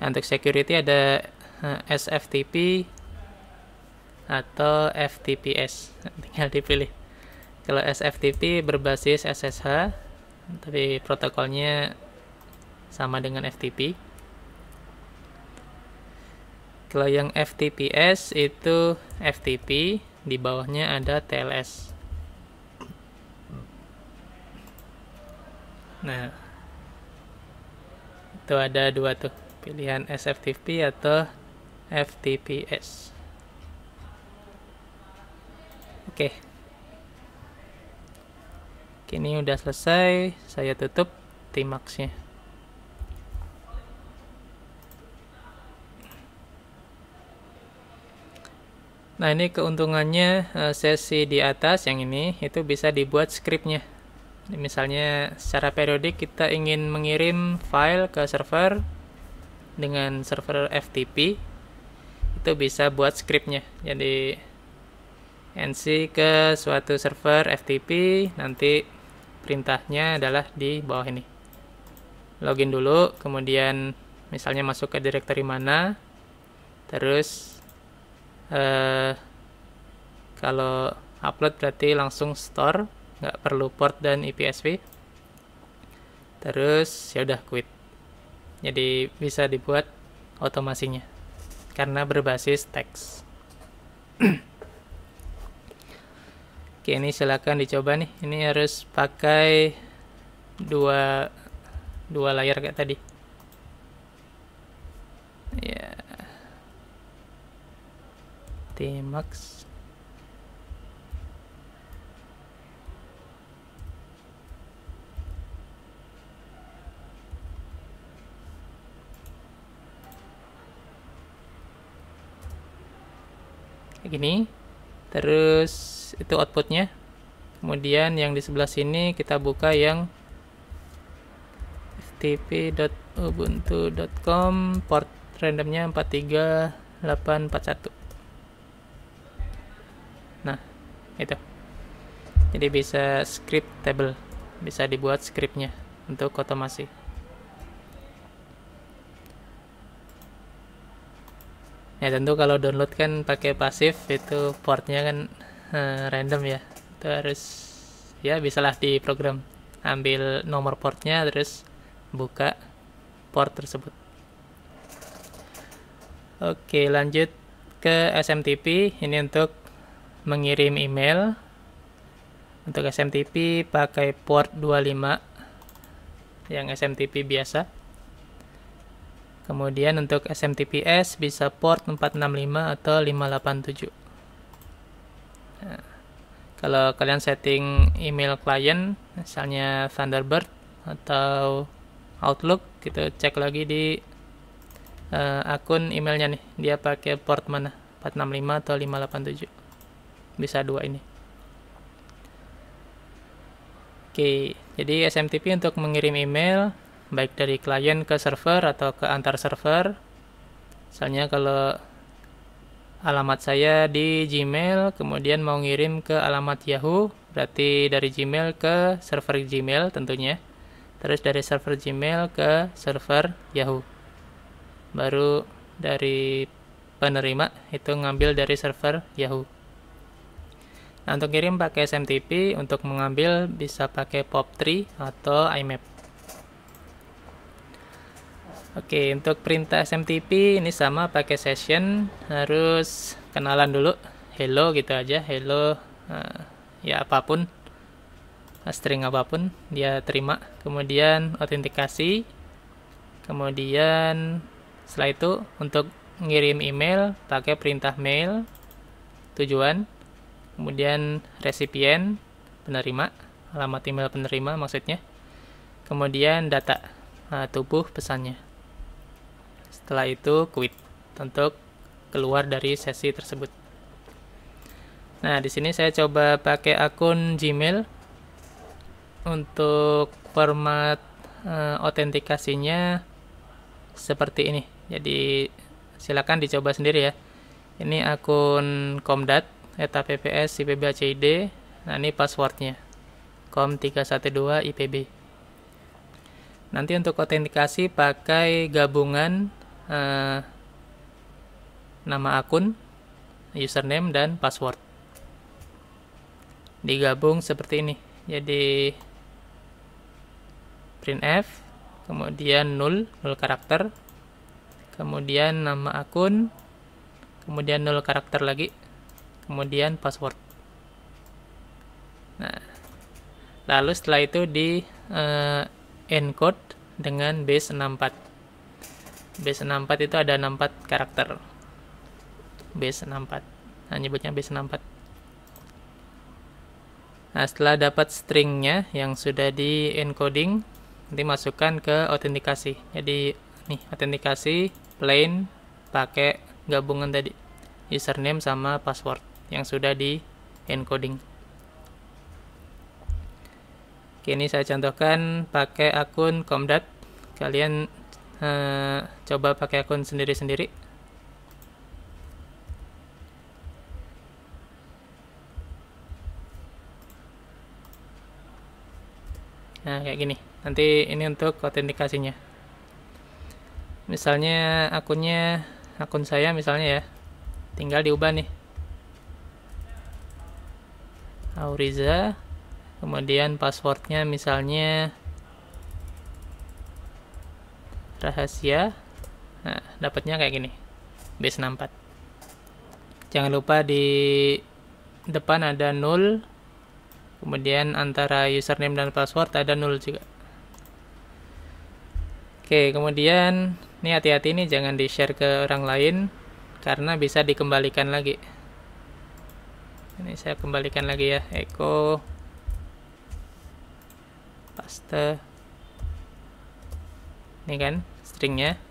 nah, untuk security ada eh, SFTP atau FTPS tinggal dipilih kalau SFTP berbasis SSH tapi protokolnya sama dengan FTP kalau yang FTPS itu FTP di bawahnya ada TLS nah itu ada dua tuh pilihan SFTP atau FTPS oke kini udah selesai saya tutup timaxnya Nah ini keuntungannya eh, sesi di atas yang ini itu bisa dibuat scriptnya. Misalnya secara periodik kita ingin mengirim file ke server dengan server FTP itu bisa buat scriptnya. Jadi NC ke suatu server FTP nanti perintahnya adalah di bawah ini. Login dulu, kemudian misalnya masuk ke directory mana, terus eh, kalau upload berarti langsung store nggak perlu port dan IPSV terus ya udah quit jadi bisa dibuat otomasinya karena berbasis teks oke ini silahkan dicoba nih ini harus pakai dua dua layar kayak tadi ya yeah. Tmax kayak gini terus itu outputnya kemudian yang di sebelah sini kita buka yang ftp.ubuntu.com port randomnya 43841 itu jadi bisa script table bisa dibuat scriptnya untuk otomasi ya tentu kalau download kan pakai pasif itu portnya kan eh, random ya itu harus ya bisalah di program ambil nomor portnya terus buka port tersebut oke lanjut ke SMTP ini untuk mengirim email untuk SMTP pakai port 25 yang SMTP biasa kemudian untuk SMTPS bisa port 465 atau 587 nah, kalau kalian setting email client misalnya Thunderbird atau Outlook kita cek lagi di uh, akun emailnya nih dia pakai port mana 465 atau 587 bisa dua ini Oke, jadi SMTP untuk mengirim email baik dari klien ke server atau ke antar server. Misalnya kalau alamat saya di Gmail, kemudian mau ngirim ke alamat Yahoo, berarti dari Gmail ke server Gmail tentunya. Terus dari server Gmail ke server Yahoo. Baru dari penerima itu ngambil dari server Yahoo. Nah, untuk kirim pakai SMTP, untuk mengambil bisa pakai POP3 atau IMAP. Oke, untuk perintah SMTP ini sama pakai session, harus kenalan dulu. Hello gitu aja, hello eh, ya apapun string apapun dia terima. Kemudian autentikasi. Kemudian setelah itu untuk ngirim email pakai perintah mail tujuan kemudian resipien penerima, alamat email penerima maksudnya, kemudian data uh, tubuh pesannya. Setelah itu quit untuk keluar dari sesi tersebut. Nah, di sini saya coba pakai akun Gmail untuk format uh, autentikasinya seperti ini. Jadi silakan dicoba sendiri ya. Ini akun Komdat eta PPS IPB ACID nah ini passwordnya com312 IPB nanti untuk autentikasi pakai gabungan eh, nama akun username dan password digabung seperti ini jadi print f kemudian 0 0 karakter kemudian nama akun kemudian 0 karakter lagi kemudian password nah lalu setelah itu di uh, encode dengan base 64 base 64 itu ada 64 karakter base 64 nah nyebutnya base 64 Nah, setelah dapat stringnya yang sudah di encoding, nanti masukkan ke autentikasi. Jadi, nih autentikasi plain pakai gabungan tadi username sama password yang sudah di encoding. Oke, saya contohkan pakai akun Comdat. Kalian eh, coba pakai akun sendiri-sendiri. Nah, kayak gini. Nanti ini untuk autentikasinya. Misalnya akunnya akun saya misalnya ya. Tinggal diubah nih. Auriza kemudian passwordnya misalnya rahasia nah dapatnya kayak gini base 64 jangan lupa di depan ada nol, kemudian antara username dan password ada nol juga oke kemudian ini hati-hati nih jangan di share ke orang lain karena bisa dikembalikan lagi ini saya kembalikan lagi ya echo paste ini kan stringnya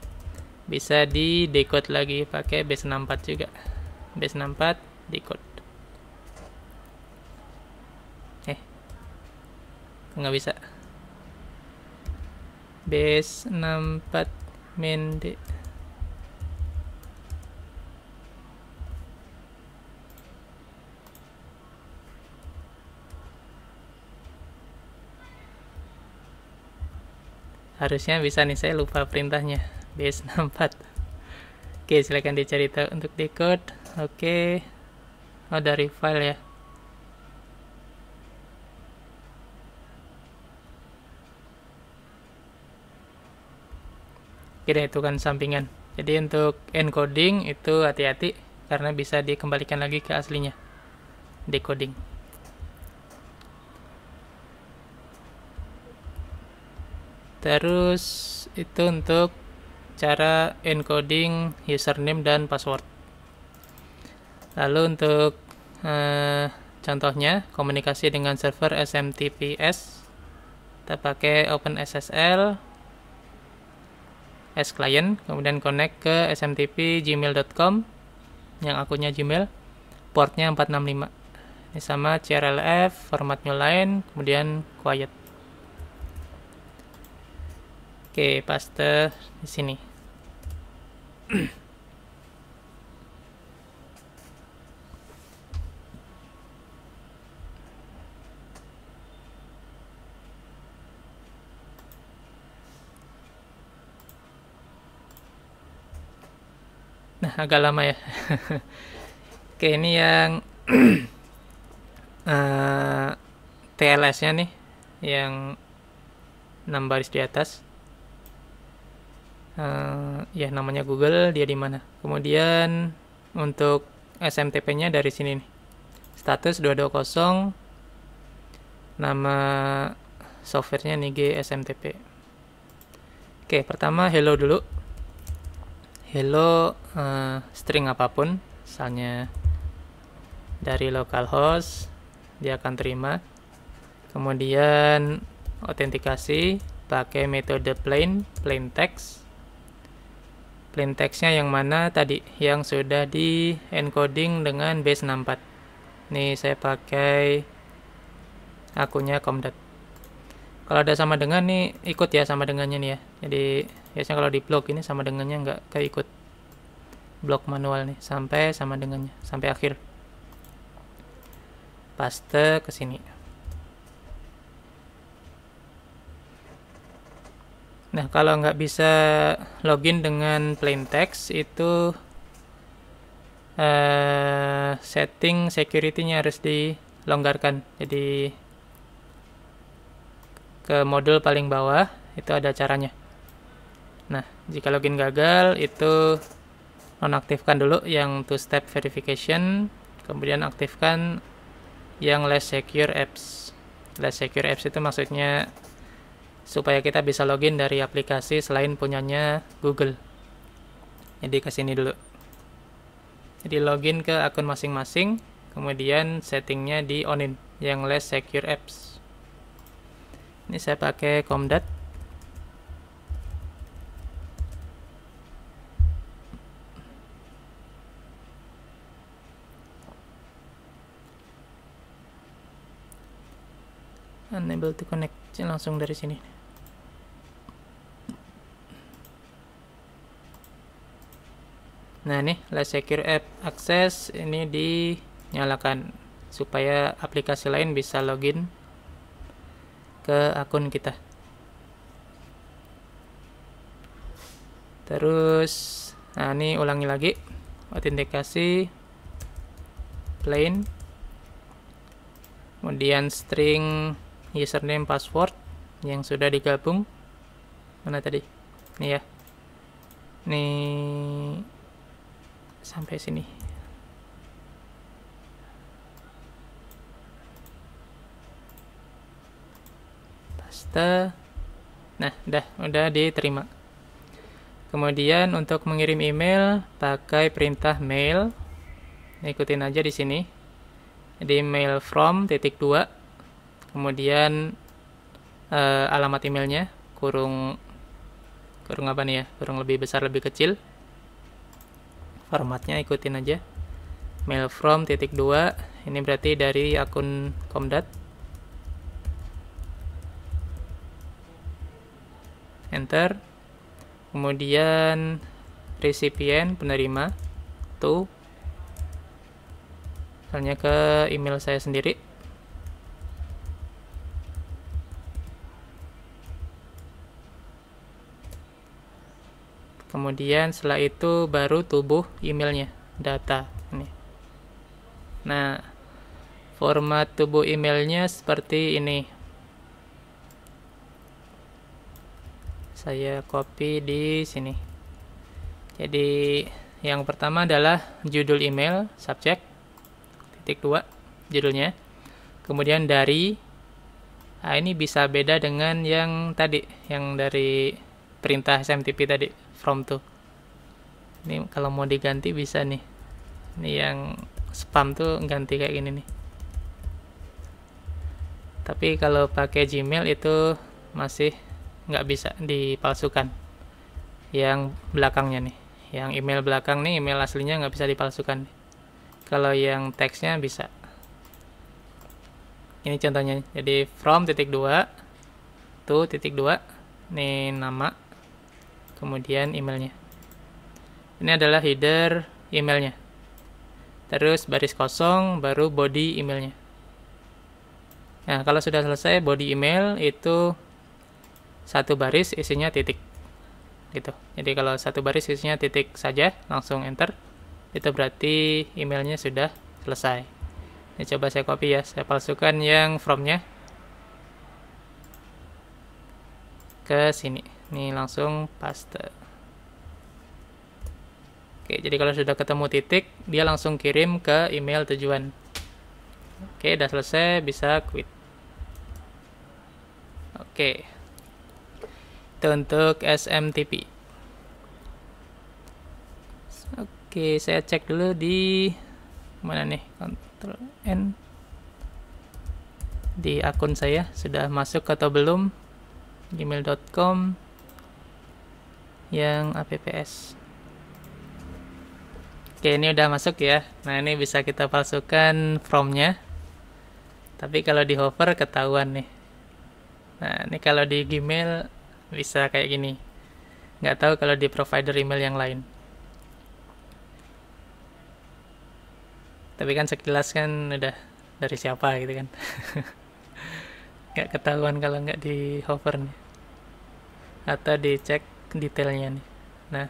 bisa di decode lagi pakai base 64 juga base 64 decode eh nggak bisa base 64 main decode harusnya bisa nih saya lupa perintahnya base 64 oke silahkan dicari tahu untuk decode oke oh dari file ya kira itu kan sampingan jadi untuk encoding itu hati-hati karena bisa dikembalikan lagi ke aslinya decoding terus itu untuk cara encoding username dan password lalu untuk eh, contohnya komunikasi dengan server SMTPS kita pakai OpenSSL S client kemudian connect ke smtp gmail.com yang akunnya gmail portnya 465 ini sama CRLF formatnya lain kemudian quiet Oke, paste di sini. Nah, agak lama ya. Oke, ini yang uh, eh, TLS-nya nih, yang 6 baris di atas uh, ya namanya Google dia di mana kemudian untuk SMTP-nya dari sini nih status 220 nama softwarenya G SMTP oke pertama hello dulu hello uh, string apapun misalnya dari localhost dia akan terima kemudian autentikasi pakai metode plain plain text plain textnya yang mana tadi yang sudah di encoding dengan base 64 Ini saya pakai akunnya comdat kalau ada sama dengan nih ikut ya sama dengannya nih ya jadi biasanya kalau di blog ini sama dengannya nggak kayak ikut blok manual nih sampai sama dengannya sampai akhir paste ke sini Nah, kalau nggak bisa login dengan plain text, itu uh, setting security-nya harus dilonggarkan. Jadi, ke modul paling bawah, itu ada caranya. Nah, jika login gagal, itu nonaktifkan dulu yang two-step verification, kemudian aktifkan yang less secure apps. Less secure apps itu maksudnya supaya kita bisa login dari aplikasi selain punyanya Google. Jadi ke sini dulu. Jadi login ke akun masing-masing, kemudian settingnya di onin yang less secure apps. Ini saya pakai Comdat. Enable to connect langsung dari sini nah ini let's secure app access ini dinyalakan supaya aplikasi lain bisa login ke akun kita terus nah ini ulangi lagi autentikasi plain kemudian string username password yang sudah digabung mana tadi ini ya ini sampai sini paste nah udah udah diterima kemudian untuk mengirim email pakai perintah mail ikutin aja di sini di mail from titik dua kemudian uh, alamat emailnya kurung kurung apa nih ya kurung lebih besar lebih kecil formatnya ikutin aja mail from titik dua ini berarti dari akun komdat enter kemudian recipient penerima tuh. misalnya ke email saya sendiri kemudian setelah itu baru tubuh emailnya data ini nah format tubuh emailnya seperti ini saya copy di sini jadi yang pertama adalah judul email subjek titik dua judulnya kemudian dari nah ini bisa beda dengan yang tadi yang dari perintah SMTP tadi from tuh ini kalau mau diganti bisa nih ini yang spam tuh ganti kayak gini nih tapi kalau pakai Gmail itu masih nggak bisa dipalsukan yang belakangnya nih yang email belakang nih email aslinya nggak bisa dipalsukan kalau yang teksnya bisa ini contohnya jadi from titik dua tuh titik dua nih nama kemudian emailnya ini adalah header emailnya terus baris kosong baru body emailnya nah kalau sudah selesai body email itu satu baris isinya titik gitu jadi kalau satu baris isinya titik saja langsung enter itu berarti emailnya sudah selesai ini coba saya copy ya saya palsukan yang from-nya ke sini ini langsung paste oke jadi kalau sudah ketemu titik dia langsung kirim ke email tujuan oke udah selesai bisa quit oke itu untuk SMTP oke saya cek dulu di mana nih Ctrl N di akun saya sudah masuk atau belum gmail.com yang APPS oke ini udah masuk ya nah ini bisa kita palsukan from-nya. tapi kalau di hover ketahuan nih nah ini kalau di Gmail bisa kayak gini nggak tahu kalau di provider email yang lain tapi kan sekilas kan udah dari siapa gitu kan nggak ketahuan kalau nggak di hover nih atau dicek detailnya nih nah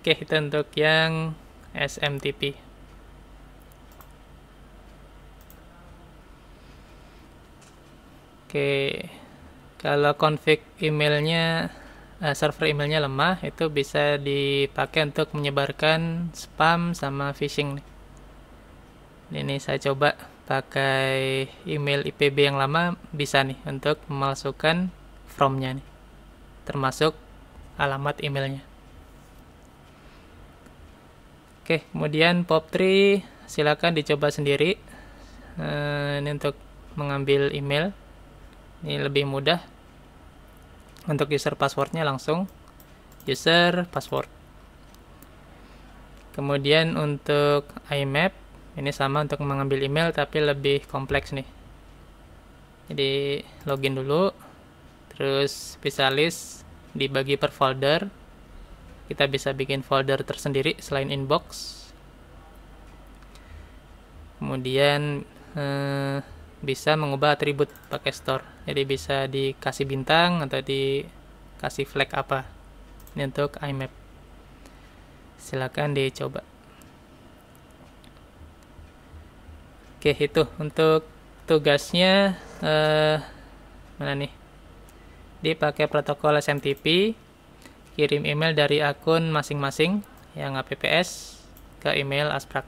oke itu untuk yang SMTP oke kalau config emailnya eh, server emailnya lemah itu bisa dipakai untuk menyebarkan spam sama phishing ini saya coba pakai email IPB yang lama bisa nih untuk memasukkan fromnya nih termasuk alamat emailnya oke kemudian POP3 silakan dicoba sendiri eh, ini untuk mengambil email ini lebih mudah untuk user passwordnya langsung user password kemudian untuk IMAP ini sama untuk mengambil email tapi lebih kompleks nih jadi login dulu terus bisa list dibagi per folder kita bisa bikin folder tersendiri selain inbox kemudian eh, bisa mengubah atribut pakai store jadi bisa dikasih bintang atau dikasih flag apa ini untuk imap silahkan dicoba Oke, itu untuk tugasnya eh, mana nih? Dipakai protokol SMTP, kirim email dari akun masing-masing yang APPS ke email Asprak.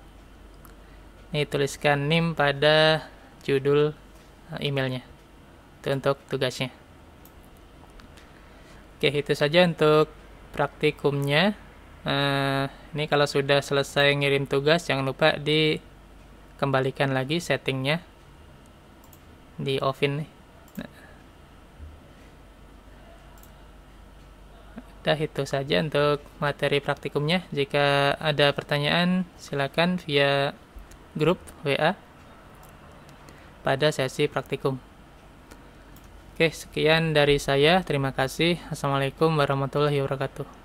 Nih tuliskan NIM pada judul eh, emailnya. Itu untuk tugasnya. Oke, itu saja untuk praktikumnya. Uh, ini kalau sudah selesai ngirim tugas, jangan lupa di kembalikan lagi settingnya di oven nih nah. Dah itu saja untuk materi praktikumnya. Jika ada pertanyaan, silakan via grup WA pada sesi praktikum. Oke, sekian dari saya. Terima kasih. Assalamualaikum warahmatullahi wabarakatuh.